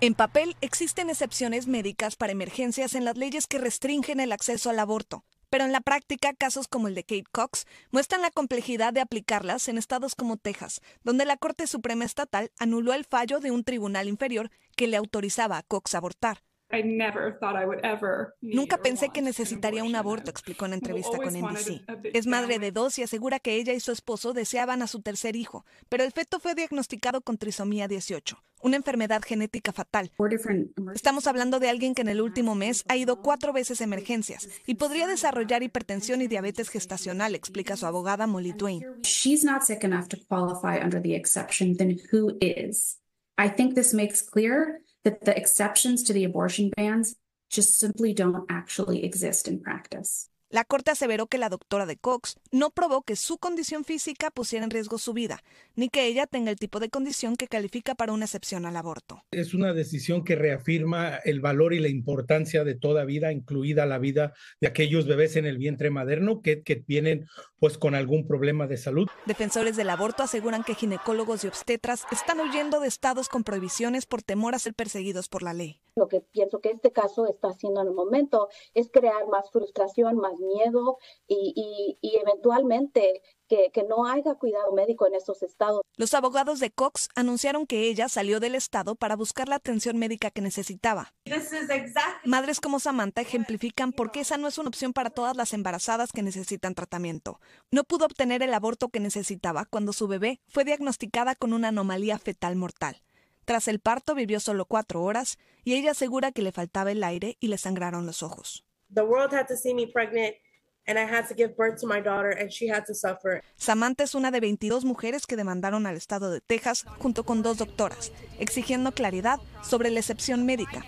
En papel existen excepciones médicas para emergencias en las leyes que restringen el acceso al aborto, pero en la práctica casos como el de Kate Cox muestran la complejidad de aplicarlas en estados como Texas, donde la Corte Suprema Estatal anuló el fallo de un tribunal inferior que le autorizaba a Cox abortar. Nunca pensé que necesitaría un aborto, explicó en entrevista con NBC. Es madre de dos y asegura que ella y su esposo deseaban a su tercer hijo, pero el feto fue diagnosticado con trisomía 18, una enfermedad genética fatal. Estamos hablando de alguien que en el último mes ha ido cuatro veces a emergencias y podría desarrollar hipertensión y diabetes gestacional, explica su abogada Molly Twain. I think this makes clear that the exceptions to the abortion bans just simply don't actually exist in practice. La Corte aseveró que la doctora de Cox no probó que su condición física pusiera en riesgo su vida, ni que ella tenga el tipo de condición que califica para una excepción al aborto. Es una decisión que reafirma el valor y la importancia de toda vida, incluida la vida de aquellos bebés en el vientre materno que, que vienen pues con algún problema de salud. Defensores del aborto aseguran que ginecólogos y obstetras están huyendo de estados con prohibiciones por temor a ser perseguidos por la ley lo que pienso que este caso está haciendo en el momento es crear más frustración, más miedo y, eventualmente que, que, no haya cuidado médico en esos estados. Los abogados de Cox anunciaron que ella salió del estado para buscar la atención médica que necesitaba. Madres como Samantha ejemplifican por qué esa no es una opción para todas las embarazadas que necesitan tratamiento. No pudo obtener el aborto que necesitaba cuando su bebé fue diagnosticada con una anomalía fetal mortal. Tras el parto vivió solo cuatro horas y ella asegura que le faltaba el aire y le sangraron los ojos. Samantha es una de 22 mujeres que demandaron al estado de Texas junto con dos doctoras, exigiendo claridad sobre la excepción médica